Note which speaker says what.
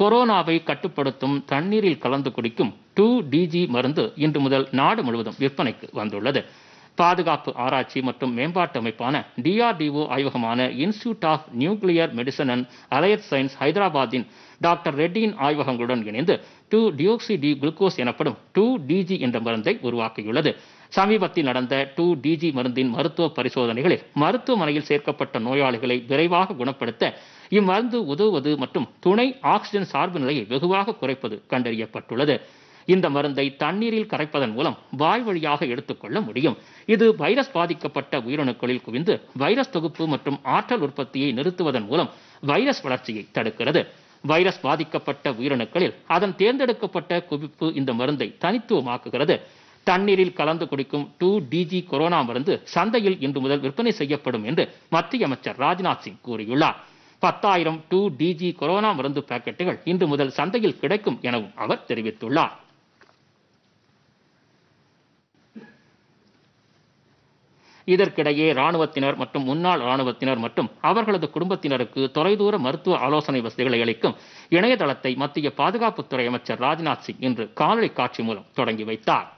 Speaker 1: கொரோனாவை கட்டுப்படுத்தும் தண்ணீரில் கலந்து குடிக்கும் டூ டிஜி மருந்து இன்று முதல் நாடு முழுவதும் விற்பனைக்கு வந்துள்ளது பாதுகாப்பு ஆராய்ச்சி மற்றும் மேம்பாட்டு அமைப்பான டிஆர்டிஓ ஆய்வகமான institute of nuclear medicine and allied science ஹைதராபாத்தின் டாக்டர் ரெட்டியின் ஆய்வகங்களுடன் இணைந்து டூ டியோக்சி டி குளுக்கோஸ் எனப்படும் டூ டிஜி என்ற மருந்தை உருவாக்கியுள்ளது சமீபத்தில் நடந்த டூ டிஜி மருந்தின் மருத்துவ பரிசோதனைகளில் மருத்துவமனையில் சேர்க்கப்பட்ட நோயாளிகளை விரைவாக குணப்படுத்த இம்மருந்து உதவுவது மற்றும் துணை ஆக்சிஜன் சார்பு நிலையை வெகுவாக குறைப்பது கண்டறியப்பட்டுள்ளது இந்த மருந்தை தண்ணீரில் கரைப்பதன் மூலம் வாய் வழியாக எடுத்துக்கொள்ள முடியும் இது வைரஸ் பாதிக்கப்பட்ட உயிரணுக்களில் குவிந்து வைரஸ் தொகுப்பு மற்றும் ஆற்றல் உற்பத்தியை நிறுத்துவதன் மூலம் வைரஸ் வளர்ச்சியை தடுக்கிறது வைரஸ் பாதிக்கப்பட்ட உயிரணுக்களில் அதன் தேர்ந்தெடுக்கப்பட்ட குவிப்பு இந்த மருந்தை தனித்துவமாக்குகிறது தண்ணீரில் கலந்து குடிக்கும் டூ டிஜி கொரோனா மருந்து சந்தையில் இன்று முதல் விற்பனை செய்யப்படும் என்று மத்திய அமைச்சர் ராஜ்நாத் சிங் கூறியுள்ளார் பத்தாயிரம் டூ டிஜி கொரோனா மருந்து பாக்கெட்டுகள் இன்று முதல் சந்தையில் கிடைக்கும் எனவும் அவர் தெரிவித்துள்ளார் இதற்கிடையே ராணுவத்தினர் மற்றும் முன்னாள் ராணுவத்தினர் மற்றும் அவர்களது குடும்பத்தினருக்கு தொலைதூர மருத்துவ ஆலோசனை வசதிகளை அளிக்கும் இணையதளத்தை மத்திய பாதுகாப்புத்துறை அமைச்சர் ராஜ்நாத் சிங் இன்று காணொலி காட்சி மூலம் தொடங்கி வைத்தார்